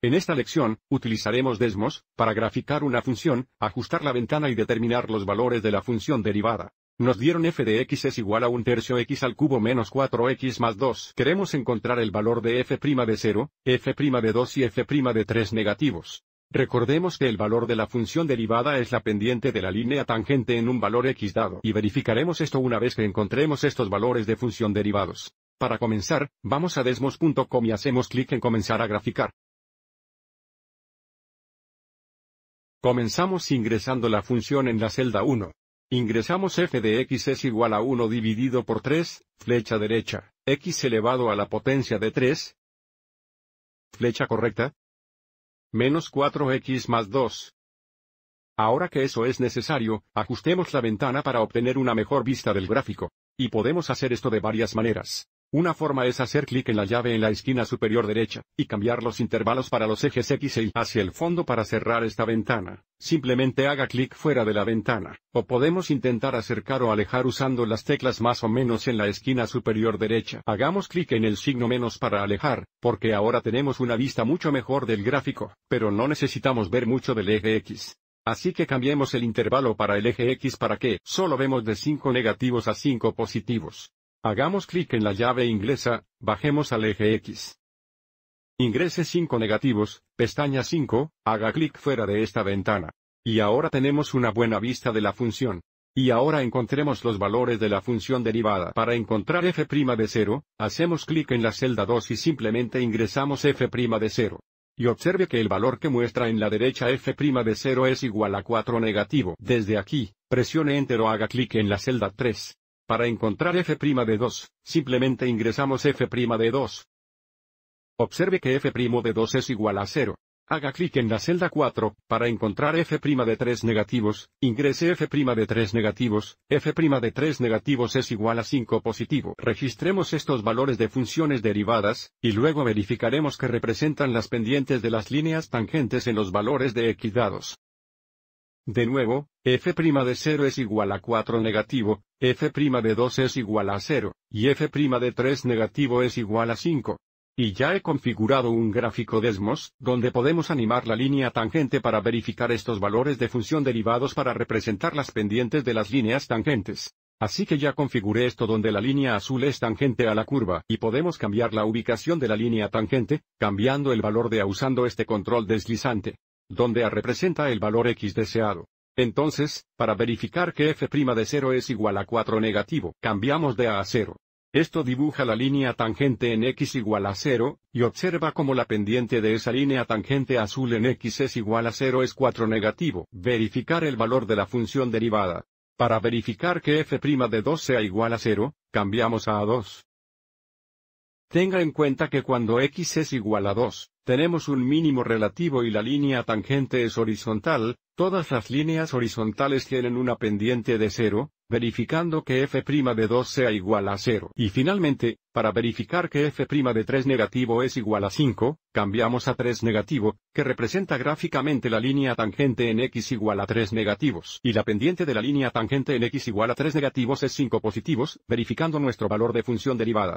En esta lección, utilizaremos desmos, para graficar una función, ajustar la ventana y determinar los valores de la función derivada. Nos dieron f de x es igual a un tercio x al cubo menos 4x más 2. Queremos encontrar el valor de f' de 0, f' de 2 y f' de 3 negativos. Recordemos que el valor de la función derivada es la pendiente de la línea tangente en un valor x dado y verificaremos esto una vez que encontremos estos valores de función derivados. Para comenzar, vamos a desmos.com y hacemos clic en comenzar a graficar. Comenzamos ingresando la función en la celda 1. Ingresamos f de x es igual a 1 dividido por 3, flecha derecha, x elevado a la potencia de 3. Flecha correcta. Menos 4x más 2. Ahora que eso es necesario, ajustemos la ventana para obtener una mejor vista del gráfico. Y podemos hacer esto de varias maneras. Una forma es hacer clic en la llave en la esquina superior derecha, y cambiar los intervalos para los ejes X e Y hacia el fondo para cerrar esta ventana. Simplemente haga clic fuera de la ventana, o podemos intentar acercar o alejar usando las teclas más o menos en la esquina superior derecha. Hagamos clic en el signo menos para alejar, porque ahora tenemos una vista mucho mejor del gráfico, pero no necesitamos ver mucho del eje X. Así que cambiemos el intervalo para el eje X para que solo vemos de 5 negativos a 5 positivos. Hagamos clic en la llave inglesa, bajemos al eje X. Ingrese 5 negativos, pestaña 5, haga clic fuera de esta ventana. Y ahora tenemos una buena vista de la función. Y ahora encontremos los valores de la función derivada. Para encontrar f' de 0, hacemos clic en la celda 2 y simplemente ingresamos f' de 0. Y observe que el valor que muestra en la derecha f' de 0 es igual a 4 negativo. Desde aquí, presione Enter o haga clic en la celda 3. Para encontrar f' de 2, simplemente ingresamos f' de 2. Observe que f' de 2 es igual a 0. Haga clic en la celda 4, para encontrar f' de 3 negativos, ingrese f' de 3 negativos, f' de 3 negativos es igual a 5 positivo. Registremos estos valores de funciones derivadas, y luego verificaremos que representan las pendientes de las líneas tangentes en los valores de x dados. De nuevo, f' de 0 es igual a 4 negativo, f' de 2 es igual a 0, y f' de 3 negativo es igual a 5. Y ya he configurado un gráfico Desmos, donde podemos animar la línea tangente para verificar estos valores de función derivados para representar las pendientes de las líneas tangentes. Así que ya configuré esto donde la línea azul es tangente a la curva y podemos cambiar la ubicación de la línea tangente, cambiando el valor de A usando este control deslizante donde A representa el valor X deseado. Entonces, para verificar que f' de 0 es igual a 4 negativo, cambiamos de A a 0. Esto dibuja la línea tangente en x igual a 0, y observa cómo la pendiente de esa línea tangente azul en x es igual a 0 es 4 negativo. Verificar el valor de la función derivada. Para verificar que f' de 2 sea igual a 0, cambiamos a A2. Tenga en cuenta que cuando x es igual a 2, tenemos un mínimo relativo y la línea tangente es horizontal, todas las líneas horizontales tienen una pendiente de 0, verificando que f' de 2 sea igual a 0. Y finalmente, para verificar que f' de 3 negativo es igual a 5, cambiamos a 3 negativo, que representa gráficamente la línea tangente en x igual a 3 negativos. Y la pendiente de la línea tangente en x igual a 3 negativos es 5 positivos, verificando nuestro valor de función derivada.